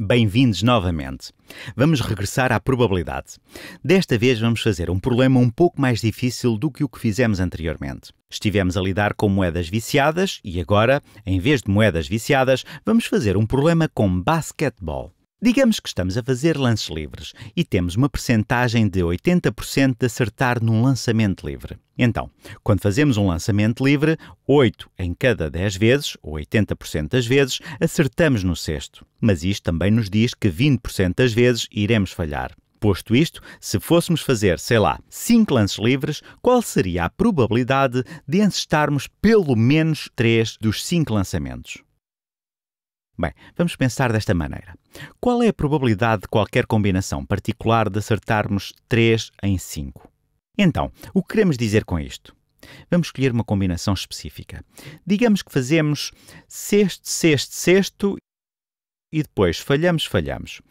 Bem-vindos novamente. Vamos regressar à probabilidade. Desta vez vamos fazer um problema um pouco mais difícil do que o que fizemos anteriormente. Estivemos a lidar com moedas viciadas e agora, em vez de moedas viciadas, vamos fazer um problema com basquetebol. Digamos que estamos a fazer lances livres e temos uma percentagem de 80% de acertar num lançamento livre. Então, quando fazemos um lançamento livre, 8 em cada 10 vezes, ou 80% das vezes, acertamos no sexto. Mas isto também nos diz que 20% das vezes iremos falhar. Posto isto, se fôssemos fazer, sei lá, 5 lances livres, qual seria a probabilidade de encestarmos pelo menos 3 dos 5 lançamentos? Bem, vamos pensar desta maneira. Qual é a probabilidade de qualquer combinação particular de acertarmos 3 em 5? Então, o que queremos dizer com isto? Vamos escolher uma combinação específica. Digamos que fazemos sexto, sexto, sexto e depois falhamos, falhamos.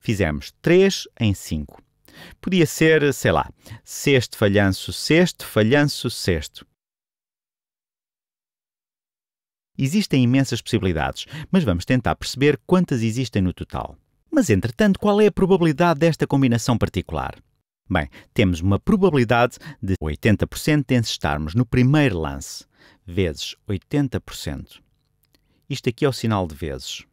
Fizemos 3 em 5. Podia ser, sei lá, sexto, falhanço, sexto, falhanço, sexto. Existem imensas possibilidades, mas vamos tentar perceber quantas existem no total. Mas entretanto, qual é a probabilidade desta combinação particular? Bem, temos uma probabilidade de 80% de estarmos no primeiro lance, vezes 80%. Isto aqui é o sinal de vezes.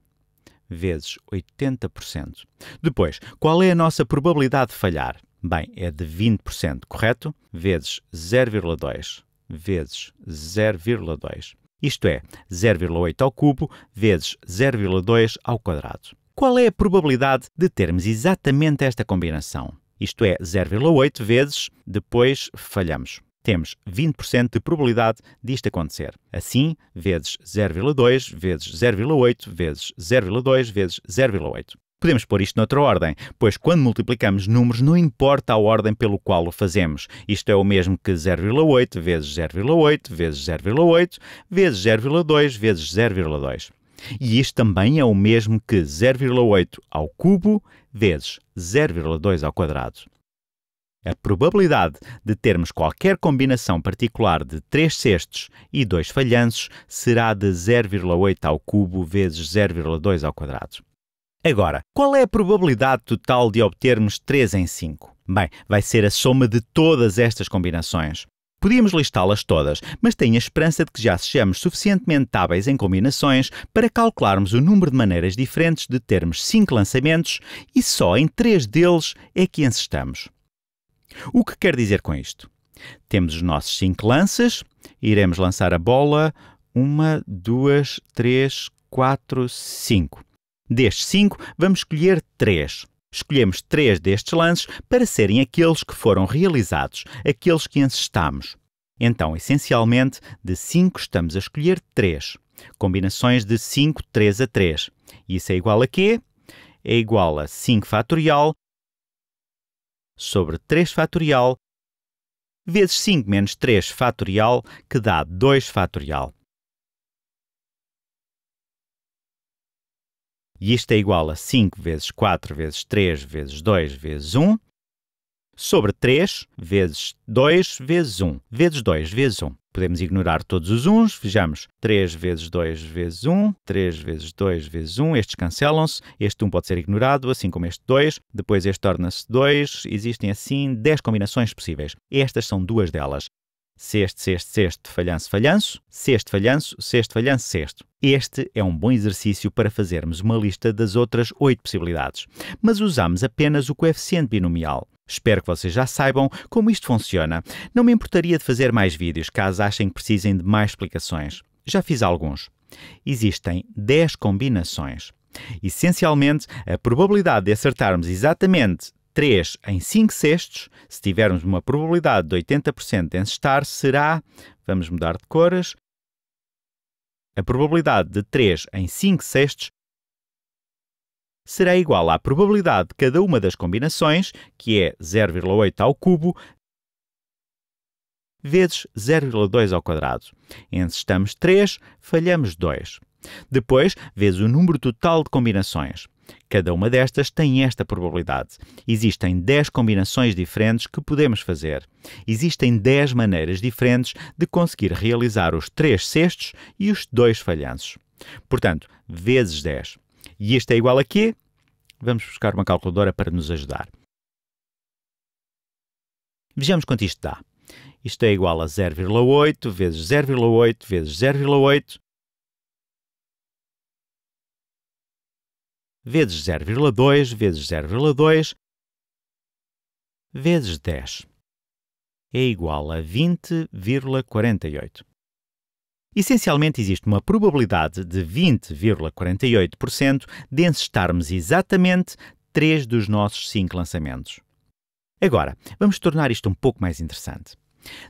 Vezes 80%. Depois, qual é a nossa probabilidade de falhar? Bem, é de 20%, correto? Vezes 0,2. Vezes 0,2 isto é, 0,8 ao cubo vezes 0,2 ao quadrado. Qual é a probabilidade de termos exatamente esta combinação? Isto é, 0,8 vezes, depois falhamos. Temos 20% de probabilidade disto acontecer. Assim, vezes 0,2 vezes 0,8 vezes 0,2 vezes 0,8. Podemos pôr isto noutra ordem, pois quando multiplicamos números não importa a ordem pelo qual o fazemos. Isto é o mesmo que 0,8 vezes 0,8 vezes 0,8 vezes 0,2 vezes 0,2. E isto também é o mesmo que 0,8 ao cubo vezes 0,2 ao quadrado. A probabilidade de termos qualquer combinação particular de 3 cestos e 2 falhanços será de 0,8 ao cubo vezes 0,2 ao quadrado. Agora, qual é a probabilidade total de obtermos 3 em 5? Bem, vai ser a soma de todas estas combinações. Podíamos listá-las todas, mas tenho a esperança de que já sejamos suficientemente tábeis em combinações para calcularmos o número de maneiras diferentes de termos 5 lançamentos e só em 3 deles é que encestamos. O que quer dizer com isto? Temos os nossos 5 lances, iremos lançar a bola 1, 2, 3, 4, 5. Destes cinco, vamos escolher três. Escolhemos três destes lances para serem aqueles que foram realizados, aqueles que encestamos. Então, essencialmente, de 5 estamos a escolher 3. Combinações de 5, 3 a 3. Isso é igual a quê? É igual a 5 fatorial sobre 3 fatorial vezes 5 menos 3 fatorial, que dá 2 fatorial. e isto é igual a 5 vezes 4 vezes 3 vezes 2 vezes 1, sobre 3 vezes 2 vezes 1, vezes 2 vezes 1. Podemos ignorar todos os uns, vejamos, 3 vezes 2 vezes 1, 3 vezes 2 vezes 1, estes cancelam-se, este 1 pode ser ignorado, assim como este 2, depois este torna-se 2, existem assim 10 combinações possíveis. Estas são duas delas. Sexto, sexto, sexto, falhanço, falhanço, sexto, falhanço, sexto, falhanço, sexto. Este é um bom exercício para fazermos uma lista das outras oito possibilidades, mas usamos apenas o coeficiente binomial. Espero que vocês já saibam como isto funciona. Não me importaria de fazer mais vídeos caso achem que precisem de mais explicações. Já fiz alguns. Existem 10 combinações. Essencialmente, a probabilidade de acertarmos exatamente 3 em 5 sextos, se tivermos uma probabilidade de 80% de encestar, será, vamos mudar de cores, a probabilidade de 3 em 5 sextos será igual à probabilidade de cada uma das combinações, que é 0,8 ao cubo, vezes 0,2 ao quadrado. Encestamos 3, falhamos 2. Depois, vês o número total de combinações. Cada uma destas tem esta probabilidade. Existem 10 combinações diferentes que podemos fazer. Existem 10 maneiras diferentes de conseguir realizar os 3 cestos e os 2 falhanços. Portanto, vezes 10. E isto é igual a quê? Vamos buscar uma calculadora para nos ajudar. Vejamos quanto isto dá. Isto é igual a 0,8 vezes 0,8 vezes 0,8 vezes 0,2 vezes 0,2 vezes 10 é igual a 20,48. Essencialmente, existe uma probabilidade de 20,48% de encestarmos exatamente 3 dos nossos 5 lançamentos. Agora, vamos tornar isto um pouco mais interessante.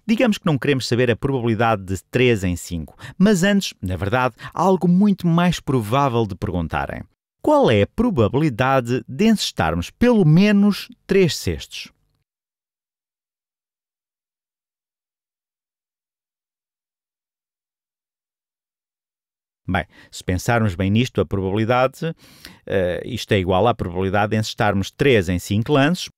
Digamos que não queremos saber a probabilidade de 3 em 5, mas antes, na verdade, há algo muito mais provável de perguntarem qual é a probabilidade de encestarmos pelo menos 3 cestos? Bem, se pensarmos bem nisto, a probabilidade, uh, isto é igual à probabilidade de encestarmos 3 em 5 lances,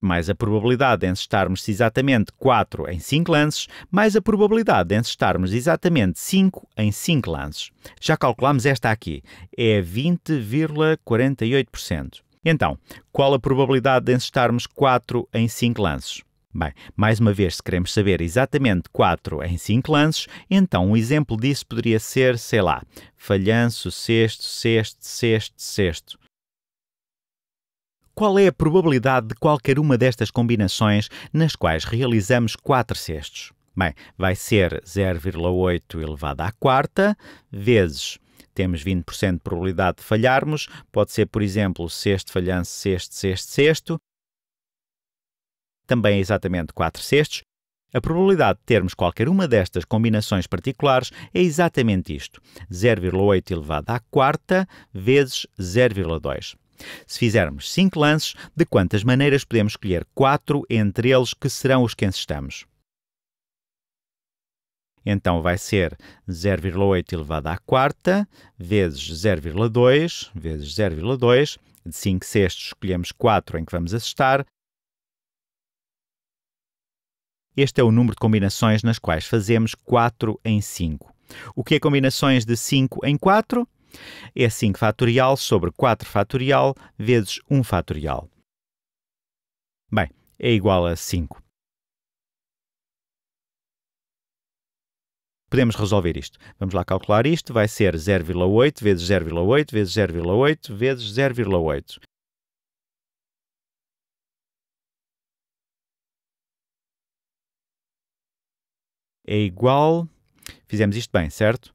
mais a probabilidade de encestarmos exatamente 4 em 5 lances, mais a probabilidade de encestarmos exatamente 5 em 5 lances. Já calculamos esta aqui, é 20,48%. Então, qual a probabilidade de encestarmos 4 em 5 lances? Bem, mais uma vez, se queremos saber exatamente 4 em 5 lances, então um exemplo disso poderia ser, sei lá, falhanço, sexto, sexto, sexto, sexto. Qual é a probabilidade de qualquer uma destas combinações nas quais realizamos 4 cestos? Bem, vai ser 0,8 elevado à quarta vezes temos 20% de probabilidade de falharmos, pode ser, por exemplo, sexto, falhanço, sexto, sexto, sexto, também é exatamente 4 sextos. A probabilidade de termos qualquer uma destas combinações particulares é exatamente isto: 0,8 elevado à quarta vezes 0,2. Se fizermos 5 lances, de quantas maneiras podemos escolher 4 entre eles que serão os que encestamos? Então vai ser 0,8 elevado à quarta vezes 0,2 vezes 0,2. De 5 sextos escolhemos 4 em que vamos assestar. Este é o número de combinações nas quais fazemos 4 em 5. O que é combinações de 5 em 4? É 5 fatorial sobre 4 fatorial vezes 1 fatorial. Bem, é igual a 5. Podemos resolver isto. Vamos lá calcular isto. Vai ser 0,8 vezes 0,8 vezes 0,8 vezes 0,8. É igual. Fizemos isto bem, certo?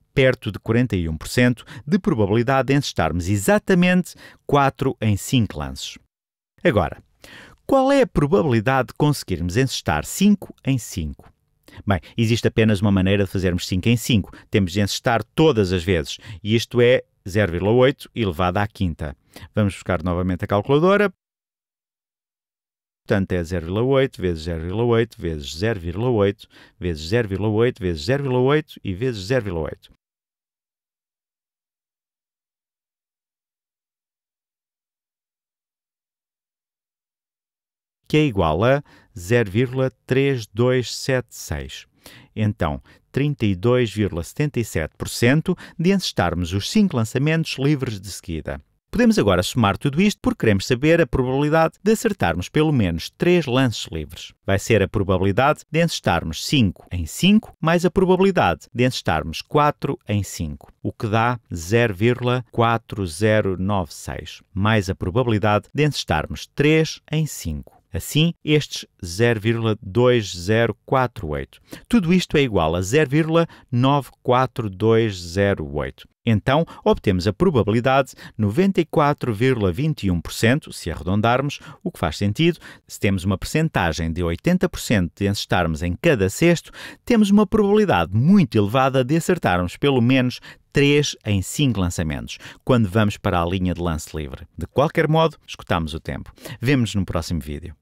perto de 41% de probabilidade de encestarmos exatamente 4 em 5 lances. Agora, qual é a probabilidade de conseguirmos encestar 5 em 5? Bem, existe apenas uma maneira de fazermos 5 em 5. Temos de encestar todas as vezes, e isto é 0,8 elevado à quinta. Vamos buscar novamente a calculadora. Portanto, é 0,8 vezes 0,8 vezes 0,8 vezes 0,8 vezes 0,8 e vezes 0,8. que é igual a 0,3276. Então, 32,77% de encestarmos os 5 lançamentos livres de seguida. Podemos agora somar tudo isto porque queremos saber a probabilidade de acertarmos pelo menos 3 lances livres. Vai ser a probabilidade de encestarmos 5 em 5 mais a probabilidade de encestarmos 4 em 5, o que dá 0,4096, mais a probabilidade de encestarmos 3 em 5, Assim, estes 0,2048. Tudo isto é igual a 0,94208. Então, obtemos a probabilidade 94,21%, se arredondarmos, o que faz sentido. Se temos uma percentagem de 80% de acertarmos em cada sexto, temos uma probabilidade muito elevada de acertarmos pelo menos 3 em 5 lançamentos, quando vamos para a linha de lance livre. De qualquer modo, escutamos o tempo. Vemos no próximo vídeo.